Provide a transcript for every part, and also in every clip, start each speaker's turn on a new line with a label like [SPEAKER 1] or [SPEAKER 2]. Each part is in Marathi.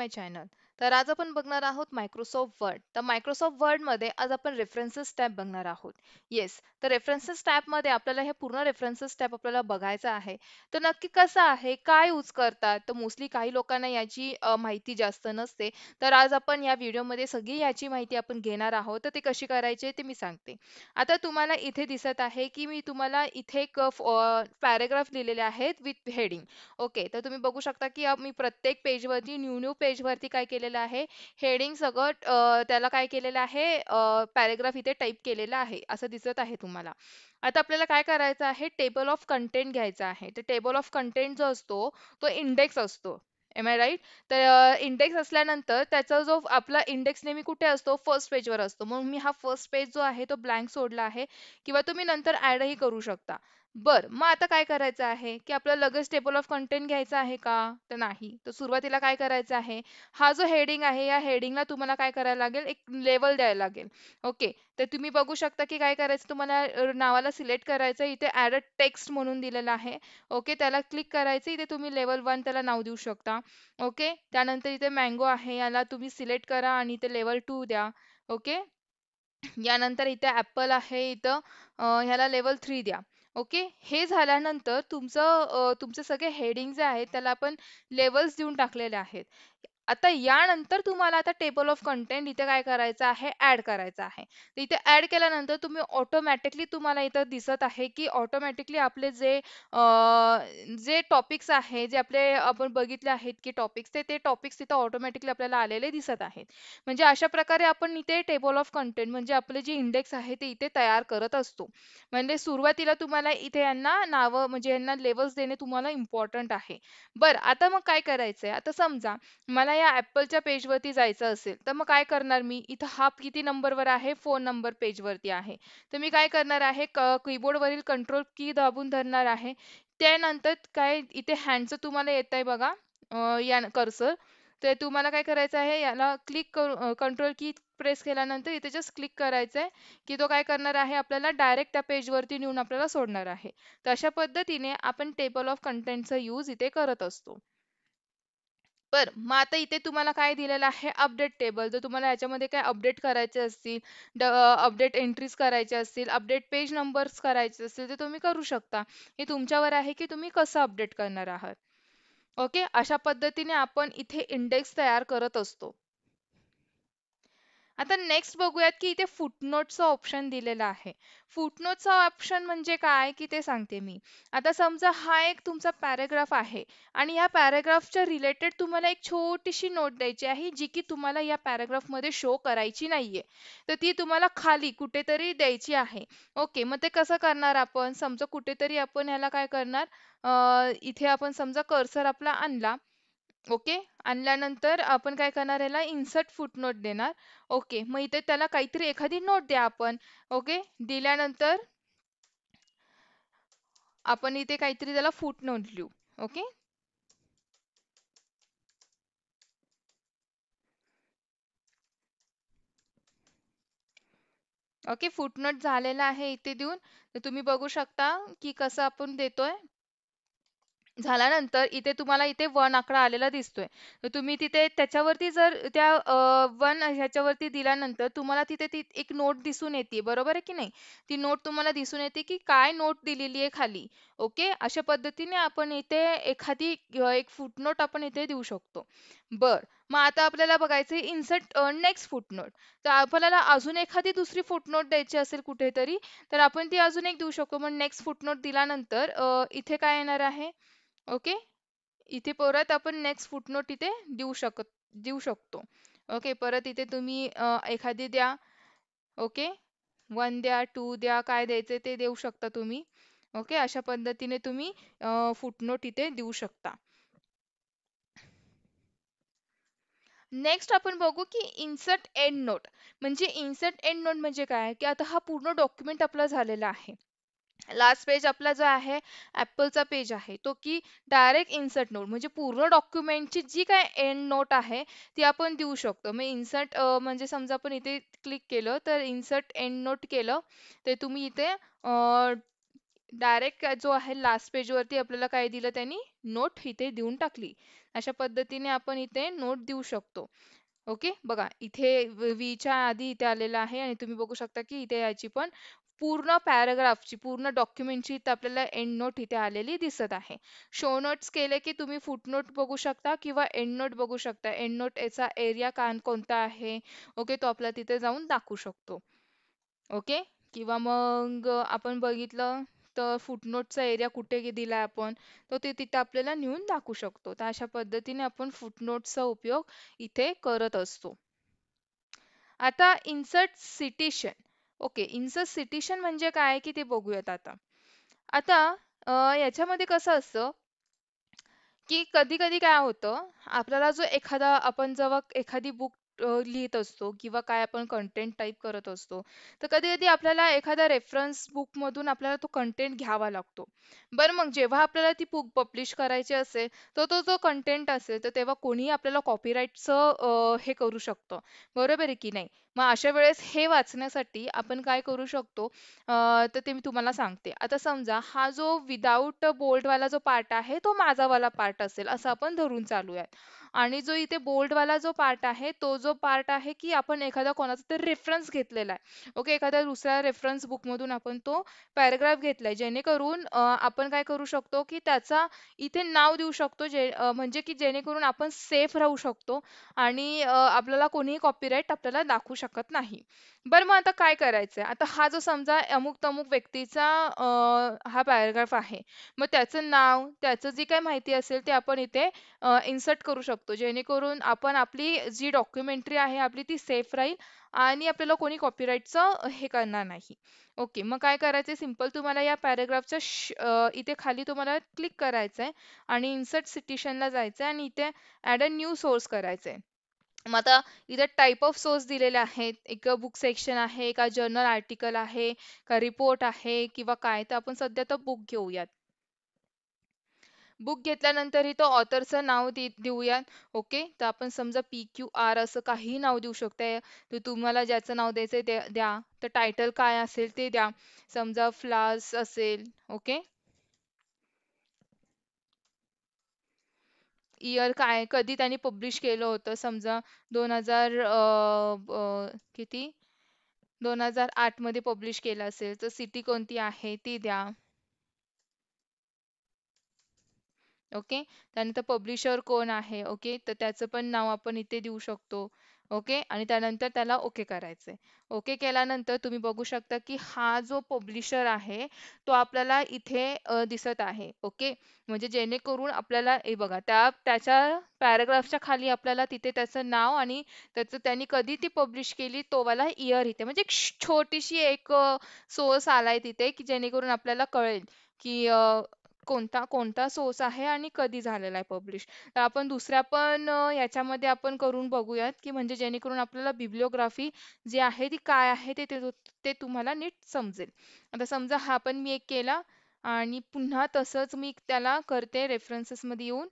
[SPEAKER 1] my channel. तर आज आपण बघणार आहोत मायक्रोसॉफ्ट वर्ड तर मायक्रोसॉफ्ट वर्डमध्ये आज आपण रेफरन्सेस टॅब बघणार आहोत येस तर रेफरन्सेस मध्ये आपल्याला हे पूर्ण रेफरन्सेस टॅब आपल्याला बघायचं आहे तर नक्की कसं आहे काय यूज करतात तर मोस्टली काही लोकांना याची माहिती जास्त नसते तर आज आपण या व्हिडिओमध्ये सगळी याची माहिती आपण घेणार आहोत तर ते कशी करायचे ते मी सांगते आता तुम्हाला इथे दिसत आहे की मी तुम्हाला इथे एक पॅरेग्राफ लिहिलेले आहेत विथ हेडिंग ओके तर तुम्ही बघू शकता की मी प्रत्येक पेजवरती न्यू न्यू पेजवरती काय केलेलं आहे हेडिंग सगळं त्याला काय केलेलं आहे पॅरेग्राफ इथे टाईप केलेला आहे असं दिसत आहे तुम्हाला आता आपल्याला काय करायचं आहे टेबल ऑफ कंटेंट घ्यायचा आहे तर टेबल ऑफ कंटेंट जो असतो तो इंडेक्स असतो एम आय राईट तर इंडेक्स असल्यानंतर त्याचा जो आपला इंडेक्स नेहमी कुठे असतो फर्स्ट पेजवर असतो म्हणून मी हा फर्स्ट पेज जो आहे तो ब्लँक सोडला आहे किंवा तुम्ही नंतर ही करू शकता बर मग आता काय करायचं आहे, की आपलं लगेच टेबल ऑफ कंटेंट घ्यायचा आहे का? तर नाही. तर सुरुवातीला काय करायचं आहे, हा जो हेडिंग आहे, या हेडिंगला तुम्हाला काय करायला लागेल, एक लेवल द्यायला लागेल. ओके. तर तुम्ही बघू शकता, की काय करायचं तुम्हाला नावाला सिलेक्ट करायचं इथे ऍड अ टेक्स्ट म्हणून दिलेला आहे. ओके. त्याला क्लिक करायचं. इथे तुम्ही लेवल वन त्याला नाव देऊ शकता. ओके. त्यानंतर इथे मँगो आहे. याला तुम्ही सिलेक्ट करा आणि इथे लेवल टू द्या. ओके. यानंतर इथे ऍपल आहे. इथं ह्याला लेवल थ्री द्या. ओके हे झाल्यानंतर तुमचं तुमचे सगळे हेडिंग जे आहेत त्याला आपण लेवल्स देऊन टाकलेले आहेत आता यानंतर तुम्हाला आता टेबल ऑफ कंटेंट इथे काय करायचं आहे ऍड करायचं आहे तर इथे ऍड केल्यानंतर तुम्ही ऑटोमॅटिकली तुम्हाला इथं दिसत आहे की ऑटोमॅटिकली आपले जे जे टॉपिक्स आहे जे आपले आपण बघितले आहेत की टॉपिक्स ते ते टॉपिक्स तिथं ऑटोमॅटिकली आपल्याला आलेले दिसत आहेत म्हणजे अशा प्रकारे आपण इथे टेबल ऑफ कंटेंट म्हणजे आपले जे इंडेक्स आहे ते इथे तयार करत असतो म्हणजे सुरुवातीला तुम्हाला इथे यांना नावं म्हणजे यांना लेवल्स देणे तुम्हाला इम्पॉर्टंट आहे बरं आता मग काय करायचंय आता समजा मला या ॲपलच्या पेजवरती जायचं असेल तर मग काय करणार मी इथं हा किती नंबरवर आहे फोन नंबर वरती आहे तर मी काय करणार आहे क वरील कंट्रोल की दाबून धरणार आहे त्यानंतर काय इथे हँडचं तुम्हाला येत आहे बघा या कर्सर तर तुम्हाला काय करायचं आहे याला क्लिक करू कंट्रोल की प्रेस केल्यानंतर इथे जस्ट क्लिक करायचं आहे की तो काय करणार आहे आपल्याला डायरेक्ट त्या वरती नेऊन आपल्याला सोडणार आहे तर अशा पद्धतीने आपण टेबल ऑफ कंटेंटचा यूज इथे करत असतो बर मग आता इथे तुम्हाला काय दिलेलं आहे अपडेट टेबल जर तुम्हाला याच्यामध्ये काय अपडेट करायचे असतील अपडेट एंट्रीज करायचे असतील अपडेट पेज नंबर्स करायचे असतील ते तुम्ही करू शकता हे तुमच्यावर आहे की तुम्ही कसं अपडेट करणार आहात ओके अशा पद्धतीने आपण इथे इंडेक्स तयार करत असतो आता नेक्स्ट बघूयात की इथे फुटनोटचं ऑप्शन दिलेलं आहे फुटनोटचं ऑप्शन म्हणजे काय की ते सांगते मी आता समजा हा एक तुमचा पॅरेग्राफ आहे आणि या पॅरेग्राफच्या रिलेटेड तुम्हाला एक छोटीशी नोट द्यायची आहे जी की तुम्हाला या मध्ये शो करायची नाहीये तर ती तुम्हाला खाली कुठेतरी द्यायची आहे ओके मग ते कसं करणार आपण समजा कुठेतरी आपण ह्याला काय करणार इथे आपण समजा कर्सर आपला आणला ओके आणल्यानंतर आपण काय करणार याला इन्सर्ट फुटनोट देणार ओके मग इथे त्याला काहीतरी एखादी नोट द्या आपण ओके दिल्यानंतर आपण इथे काहीतरी त्याला फुटनोट लिहू ओके ओके फुटनोट झालेला आहे इथे देऊन तुम्ही बघू शकता की कसं आपण देतोय झाल्यानंतर इथे तुम्हाला इथे वन आकडा आलेला दिसतोय तुम्ही तिथे त्याच्यावरती जर त्या वन ह्याच्यावरती दिल्यानंतर तुम्हाला तिथे ती एक नोट दिसून येते बरोबर आहे की नाही ती नोट तुम्हाला दिसून येते की काय नोट दिलेली आहे खाली ओके अशा पद्धतीने आपण इथे एखादी एक फुटनोट आपण इथे देऊ शकतो बर मग आता आपल्याला बघायचं इन्सर्ट नेक्स्ट फुटनोट तर आपल्याला अजून एखादी दुसरी फुटनोट द्यायची असेल कुठेतरी तर आपण ती अजून एक देऊ शकतो मग नेक्स्ट फुटनोट दिल्यानंतर इथे काय येणार आहे ओके इथे परत आपण नेक्स्ट फुटनोट इथे देऊ शकत देऊ शकतो ओके परत इथे तुम्ही एखादी द्या ओके वन द्या टू द्या काय द्यायचे ते देऊ शकता तुम्ही ओके अशा पद्धतीने तुम्ही फुटनोट इथे देऊ शकता नेक्स्ट आपण बघू की इन्सर्ट एंड नोट म्हणजे इन्सर्ट एंड नोट म्हणजे काय की आता हा पूर्ण डॉक्युमेंट आपला झालेला आहे लास्ट पेज आपला जो आहे ऍपलचा पेज आहे तो की डायरेक्ट इन्सर्ट नोट म्हणजे पूर्ण डॉक्युमेंटची जी काय एंड नोट आहे ती आपण देऊ शकतो मग इन्सर्ट म्हणजे समजा आपण इथे क्लिक केलं तर इन्सर्ट एंड नोट केलं तर तुम्ही इथे डायरेक्ट जो आहे लास्ट पेजवरती आपल्याला काय दिलं त्यांनी नोट इथे देऊन टाकली अशा पद्धतीने आपण इथे नोट देऊ शकतो ओके बघा इथे वीच्या आधी इथे आलेलं आहे आणि तुम्ही बघू शकता की इथे याची पण पूर्ण पॅराग्राफची पूर्ण डॉक्युमेंटची इथं आपल्याला एंड नोट इथे आलेली दिसत आहे शो नोट्स केले की तुम्ही फुटनोट बघू शकता किंवा एंड नोट बघू शकता एंड नोट याचा एरिया कान कोणता आहे ओके तो आपला तिथे जाऊन दाखवू शकतो ओके किंवा मग आपण बघितलं तर फुटनोटचा एरिया कुठे दिला आपण तर ते तिथं आपल्याला नेऊन दाखवू शकतो तर अशा पद्धतीने आपण फुटनोटचा उपयोग इथे करत असतो आता इन्सर्ट सिटेशन ओके सिटिशन म्हणजे काय की ते बघूयात आता आता याच्यामध्ये कसं असतं की कधी कधी काय होतं आपल्याला जो एखादा आपण जेव्हा एखादी बुक लिहित असतो किंवा काय आपण कंटेंट टाईप करत असतो तर कधी कधी आपल्याला एखादा रेफरन्स बुक मधून आपल्याला तो कंटेंट घ्यावा लागतो बरं मग जेव्हा आपल्याला ती बुक पब्लिश करायची असेल तर तो जो कंटेंट असेल तर तेव्हा कोणीही आपल्याला कॉपीराईटचं हे करू शकतो बरोबर आहे की नाही मग अशा वेळेस हे वाचण्यासाठी आपण काय करू शकतो तर ते मी तुम्हाला सांगते. आता समजा हा जो विदाऊट वाला जो पार्ट आहे तो माझा वाला पार्ट असेल असं आपण धरून चालूयात. आणि जो इथे बोल्ड वाला जो पार्ट आहे तो जो पार्ट आहे की आपण एखादा कोणाचा तरी रेफरन्स घेतलेला आहे. ओके एखाद्या दुसऱ्या रेफरन्स बुकमधून आपण तो पॅराग्राफ घेतलाय जेणेकरून आपण काय करू शकतो की त्याचा इथे नाव देऊ शकतो जे म्हणजे की जेणेकरून आपण सेफ राहू शकतो आणि आपल्याला कोणीही कॉपीराइट आपल्याला दाखवू शकत नाही बरं मग आता काय करायचं आता हा जो समजा अमुक तमुक व्यक्तीचा हा पॅराग्राफ आहे मग त्याचं नाव त्याचं जी काय माहिती असेल ते आपण इथे इन्सर्ट करू शकतो जेणेकरून आपण आपली जी डॉक्युमेंटरी आहे आपली ती सेफ राहील आणि आपल्याला कोणी कॉपीराईटचं हे करणार नाही ओके मग काय करायचं सिंपल तुम्हाला या पॅरेग्राफच्या इथे खाली तुम्हाला क्लिक करायचं आहे आणि इन्सर्ट सिटिशनला जायचं आणि इथे ऍड अ न्यू सोर्स करायचं आहे मग आता इथे टाईप ऑफ सोर्स दिलेले आहेत एक बुक सेक्शन आहे का जर्नल आर्टिकल आहे का रिपोर्ट आहे किंवा काय तर आपण सध्या तर बुक घेऊयात बुक घेतल्यानंतर इथं ऑथरचं नाव देऊयात ओके तर आपण समजा पी क्यू आर असं काही नाव देऊ शकताय तर तुम्हाला ज्याचं नाव द्यायचं आहे द्या तर टायटल काय असेल ते द्या समजा फ्लास असेल ओके इयर काय कधी त्यांनी पब्लिश केलं होतं समजा दोन हजार किती दोन हजार मध्ये पब्लिश केलं असेल तर सिटी कोणती आहे ती द्या ओके त्यानंतर पब्लिशर कोण आहे ओके तर त्याचं पण नाव आपण इथे देऊ शकतो ओके आणि त्यानंतर त्याला ओके करायचंय ओके केल्यानंतर तुम्ही बघू शकता की हा जो पब्लिशर आहे तो आपल्याला इथे दिसत आहे ओके म्हणजे जेणेकरून आपल्याला हे बघा त्या त्याच्या पॅराग्राफच्या खाली आपल्याला तिथे त्याचं नाव आणि त्याचं त्यांनी कधी ती पब्लिश केली तो वाला इयर इथे म्हणजे छोटीशी एक सोर्स आलाय तिथे की जेणेकरून आपल्याला कळेल की कोणता कोणता सोर्स आहे आणि कधी झालेला आहे पब्लिश तर आपण दुसऱ्या पण याच्यामध्ये आपण करून बघूयात की म्हणजे जेणेकरून आपल्याला बिब्लिओग्राफी जी आहे ती काय आहे ते ते तुम्हाला नीट समजेल आता समजा हा पण मी एक केला आणि पुन्हा तसंच मी त्याला करते references मध्ये येऊन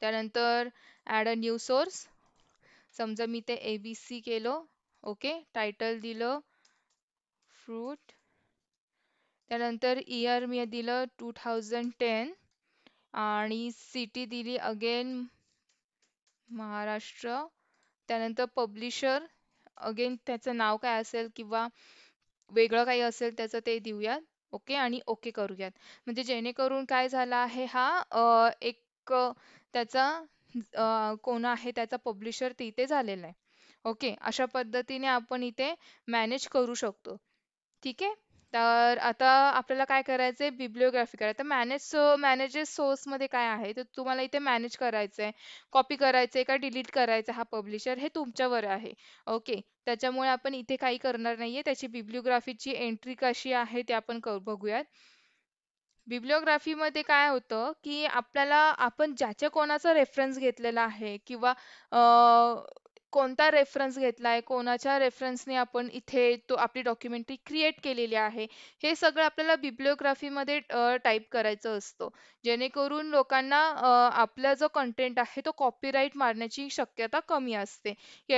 [SPEAKER 1] त्यानंतर add अ न्यू सोर्स समजा मी ते abc केलं ओके टायटल दिलं फ्रूट त्यानंतर इयर मी दिलं टू थाउजंड टेन आणि सिटी दिली अगेन महाराष्ट्र त्यानंतर पब्लिशर अगेन त्याचं नाव काय असेल किंवा वेगळं काही असेल त्याचं ते देऊयात ओके आणि ओके करूयात म्हणजे जेणेकरून काय झालं आहे हा एक त्याचा कोण आहे त्याचा पब्लिशर ते इथे झालेला आहे ओके अशा पद्धतीने आपण इथे मॅनेज करू शकतो ठीक आहे तर आता आपल्याला काय करायचंय बिब्लिओग्राफी करायचं मॅनेज मॅनेजेस मध्ये काय आहे तर तुम्हाला इथे मॅनेज करायचंय आहे कॉपी करायचंय का डिलीट करायचं हा पब्लिशर हे तुमच्यावर आहे ओके त्याच्यामुळे आपण इथे काही करणार नाहीये त्याची बिब्लिओग्राफीची एंट्री कशी आहे ते आपण बघूयात बघूयात मध्ये काय होतं की आपल्याला आपण ज्याच्या कोणाचा रेफरन्स घेतलेला आहे किंवा कोणता रेफरन्स घेतला आहे कोणाच्या रेफरन्सने आपण इथे तो आपली डॉक्युमेंटरी क्रिएट केलेली आहे हे सगळं आपल्याला बिब्लिओग्राफीमध्ये टाईप करायचं असतं जेणेकरून लोकांना आपला जो कंटेंट आहे तो कॉपीराईट मारण्याची शक्यता कमी असते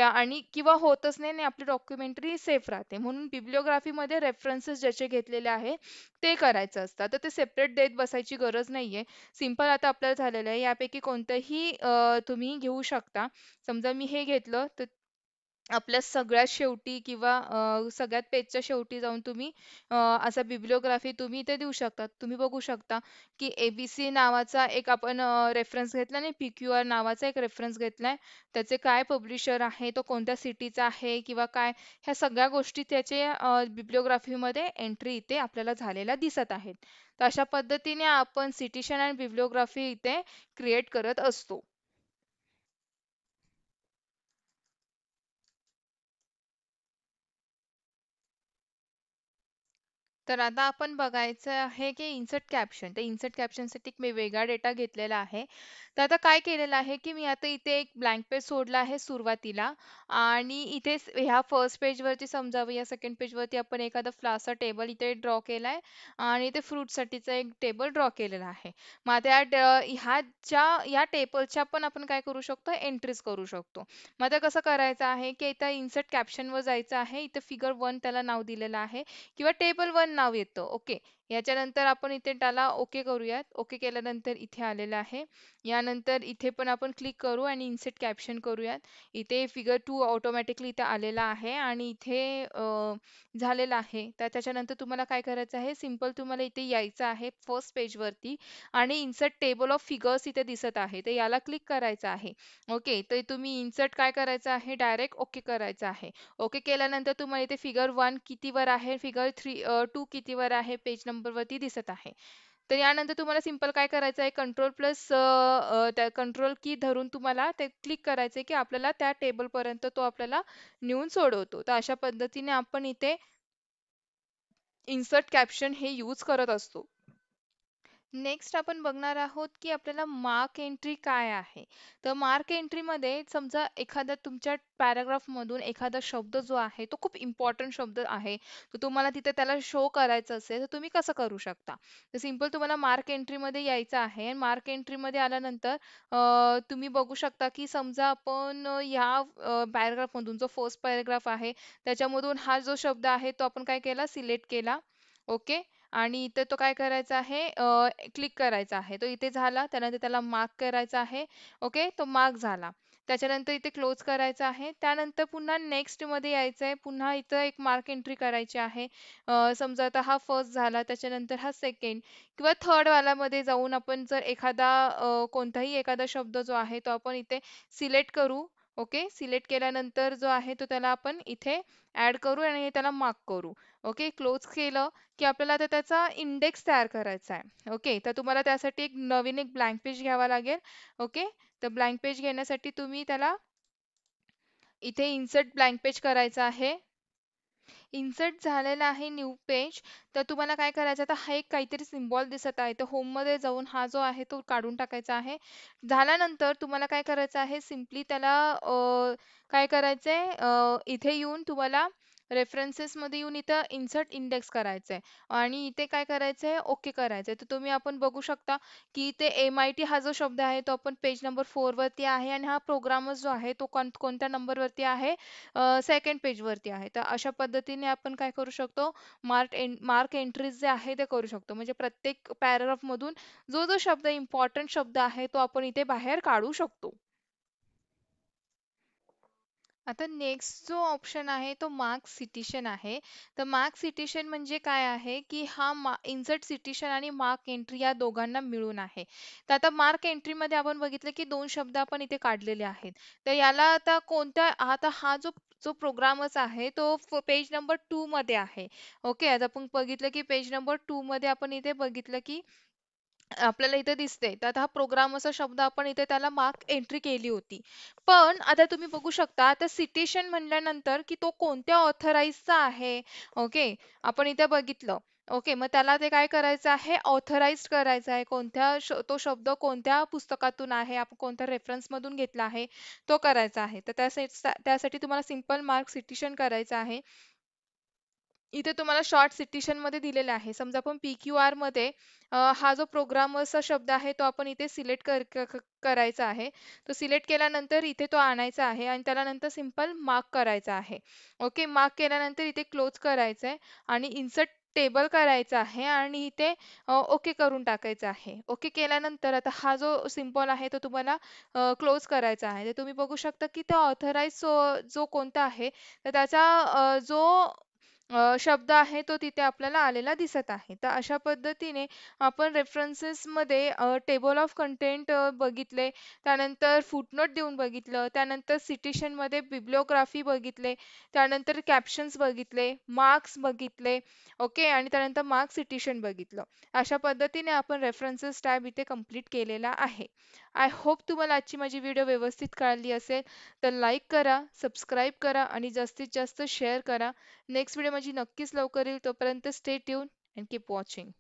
[SPEAKER 1] आणि किंवा होतच नाही आणि आपली डॉक्युमेंटरी सेफ राहते म्हणून बिब्लिओग्राफीमध्ये रेफरन्सेस ज्याचे घेतलेले आहे ते करायचं असतं तर ते सेपरेट देत बसायची गरज नाही आहे सिम्पल आता आपल्याला झालेलं आहे यापैकी कोणतंही तुम्ही घेऊ शकता समजा मी हे घेतलं तर आपल्या सगळ्यात शेवटी किंवा सगळ्यात पेजच्या शेवटी जाऊन तुम्ही असा बिब्लिओग्राफी तुम्ही इथे देऊ शकता. तुम्ही बघू शकता की एबीसी नावाचा एक आपण रेफरन्स घेतला आणि पीक्यूआर नावाचा एक रेफरन्स घेतलाय. त्याचे काय पब्लिशर आहे, तो कोणत्या सिटीचा आहे किंवा काय ह्या सगळ्या गोष्टी त्याचे बिब्लिओग्राफी बिब्लिओग्राफीमध्ये एंट्री इथे आपल्याला झालेल्या दिसत आहेत. तर अशा पद्धतीने आपण सिटीशन अँड बिब्लिओग्राफी इथे क्रिएट करत असतो. तर आता आपण बघायचं आहे की इन्सर्ट कॅप्शन तर इन्सर्ट कॅप्शनसाठी मी वेगळा डेटा घेतलेला आहे तर आता काय केलेलं आहे की मी आता इथे एक ब्लँक पेज सोडला आहे सुरुवातीला आणि इथे ह्या फर्स्ट पेजवरती समजावं या सेकंड पेजवरती आपण एखादा फ्लासचा टेबल इथे ड्रॉ केला आहे आणि इथे फ्रूटसाठीचा एक टेबल ड्रॉ केलेला आहे मग त्या ह्या या टेबलच्या पण आपण काय करू शकतो एंट्रीज करू शकतो मग आता कसं करायचं आहे की इथं इन्सर्ट कॅप्शनवर जायचं आहे इथे फिगर वन त्याला नाव दिलेलं आहे किंवा टेबल वन now Okay. याच्यानंतर आपण इथे त्याला ओके करूयात ओके केल्यानंतर इथे आलेलं आहे यानंतर इथे पण आपण क्लिक करू आणि इन्सर्ट कॅप्शन करूयात इथे फिगर टू ऑटोमॅटिकली इथे आलेला आहे आणि इथे झालेला आहे तर त्याच्यानंतर तुम्हाला काय करायचं आहे सिम्पल तुम्हाला इथे यायचं आहे फर्स्ट पेजवरती आणि इन्सर्ट टेबल ऑफ फिगर्स इथे दिसत आहे तर याला क्लिक करायचं आहे ओके तर तुम्ही इन्सर्ट काय करायचं आहे डायरेक्ट ओके करायचं आहे ओके केल्यानंतर तुम्हाला इथे फिगर वन कितीवर आहे फिगर थ्री टू कितीवर आहे पेज नंबर नंबर दिसत आहे तर यानंतर तुम्हाला सिंपल काय करायचं आहे कंट्रोल प्लस त्या कंट्रोल की धरून तुम्हाला ते क्लिक करायचं आहे की आपल्याला त्या पर्यंत तो आपल्याला नेऊन सोडवतो तर अशा पद्धतीने आपण इथे इन्सर्ट कॅप्शन हे यूज करत असतो नेक्स्ट आपण बघणार आहोत की आपल्याला मार्क एंट्री काय आहे तर मार्क एंट्रीमध्ये समजा एखादा तुमच्या पॅराग्राफ मधून एखादा शब्द जो आहे तो खूप इम्पॉर्टंट शब्द आहे तर तुम्हाला तिथे त्याला शो करायचं असेल तर तुम्ही कसं करू शकता तर सिम्पल तुम्हाला मार्क एंट्रीमध्ये यायचं आहे मार्क मार्क एंट्रीमध्ये आल्यानंतर तुम्ही बघू शकता की समजा आपण ह्या मधून जो फर्स्ट पॅराग्राफ आहे त्याच्यामधून हा जो शब्द आहे तो आपण काय केला सिलेक्ट केला ओके आणि इथं तो काय करायचा आहे क्लिक करायचा आहे. तो इथे झाला. त्यानंतर त्याला मार्क करायचा आहे. ओके. तो मार्क झाला. त्याच्यानंतर इथे क्लोज करायचा आहे. त्यानंतर पुन्हा नेक्स्ट मध्ये यायचं आहे. पुन्हा इथं एक मार्क एंट्री करायची आहे. समजा आता हा फर्स्ट झाला. त्याच्यानंतर हा सेकंड किंवा थर्ड वालामध्ये जाऊन आपण जर एखादा कोणताही एखादा शब्द जो आहे तो आपण इथे सिलेक्ट करू. ओके सिलेक्ट केल्यानंतर जो आहे तो त्याला आपण इथे ऍड करू आणि त्याला मार्क करू ओके क्लोज केलं की आपल्याला आता त्याचा इंडेक्स तयार करायचा आहे ओके तर तुम्हाला त्यासाठी एक नवीन एक ब्लँक पेज घ्यावा लागेल ओके तर ब्लँक पेज घेण्यासाठी तुम्ही त्याला इथे इन्सर्ट ब्लँक पेज करायचा आहे इन्सर्ट झालेला आहे न्यू पेज तर तुम्हाला काय करायचं आता हा एक काहीतरी सिम्बॉल दिसत आहे तर मध्ये जाऊन हा जो आहे तो काढून टाकायचा आहे झाल्यानंतर तुम्हाला काय करायचं आहे सिम्पली त्याला काय करायचं आहे इथे येऊन तुम्हाला रेफरन्सेसमध्ये येऊन इथं इन्सर्ट इंडेक्स करायचं आहे आणि इथे काय करायचं आहे ओके करायचं आहे तर तुम्ही आपण बघू शकता की इथे एम आय टी हा जो शब्द आहे तो आपण पेज नंबर फोरवरती आहे आणि हा प्रोग्रामच जो आहे तो कोण कोणत्या नंबरवरती आहे सेकंड पेजवरती आहे तर अशा पद्धतीने आपण काय करू शकतो मार्क एन मार्क एंट्रीज जे आहे ते करू शकतो म्हणजे प्रत्येक मधून जो जो शब्द इम्पॉर्टंट शब्द आहे तो आपण इथे बाहेर काढू शकतो आता नेक्स्ट जो ऑप्शन आहे तो मार्क सिटिशन आहे तर मार्क सिटिशन म्हणजे काय आहे की हा इन्सर्ट सिटिशन आणि मार्क एंट्री या दोघांना मिळून आहे तर आता मार्क मध्ये आपण बघितलं की दोन शब्द आपण इथे काढलेले आहेत तर याला आता कोणत्या आता हा जो जो प्रोग्रामच आहे तो पेज नंबर टू मध्ये आहे ओके आता आपण बघितलं की पेज नंबर टू मध्ये आपण इथे बघितलं की आपल्याला इथे दिसते तर हा प्रोग्राम असा शब्द आपण इथे त्याला मार्क एंट्री केली होती पण आता तुम्ही बघू शकता आता सिटेशन म्हणल्यानंतर की तो कोणत्या ऑथराईजचा आहे ओके आपण इथे बघितलं ओके मग त्याला ते काय करायचं आहे ऑथराइज करायचं आहे कोणत्या तो शब्द कोणत्या पुस्तकातून आहे आपण कोणत्या मधून घेतला आहे तो करायचा आहे तर त्यासाठी तुम्हाला सिम्पल मार्क सिटिशन करायचं आहे इथे तुम्हाला शॉर्ट मध्ये दिलेला आहे समजा आपण पी क्यू आर मध्ये हा जो प्रोग्रामचा शब्द आहे तो आपण इथे सिलेक्ट कर करायचा आहे तो सिलेक्ट केल्यानंतर इथे तो आणायचा आहे आणि त्यानंतर सिंपल मार्क करायचा आहे ओके मार्क केल्यानंतर इथे क्लोज करायचं आहे आणि इन्सर्ट टेबल करायचा आहे आणि इथे ओके करून टाकायचं आहे ओके केल्यानंतर आता हा जो सिम्पॉल आहे तो तुम्हाला क्लोज करायचा आहे तुम्ही बघू शकता की तो ऑथराईज जो कोणता आहे तर त्याचा जो शब्द आहे तो तिथे आपल्याला आलेला दिसत आहे तर अशा पद्धतीने आपण रेफरन्सेसमध्ये मध्ये ऑफ कंटेंट बघितले त्यानंतर फुटनोट देऊन बघितलं त्यानंतर सिटेशन मध्ये बघितले त्यानंतर कॅप्शन्स बघितले मार्क्स बघितले ओके आणि त्यानंतर मार्क्स सिटेशन बघितलं अशा पद्धतीने आपण रेफरन्सेस टॅब इथे कम्प्लीट केलेला आहे आय होप तुम्हाला आजची माझी व्हिडिओ व्यवस्थित कळली असेल तर लाईक करा सबस्क्राईब करा आणि जास्तीत जास्त शेअर करा नेक्स्ट व्हिडिओ नक्कीच लवकर येईल तोपर्यंत stay tune and keep watching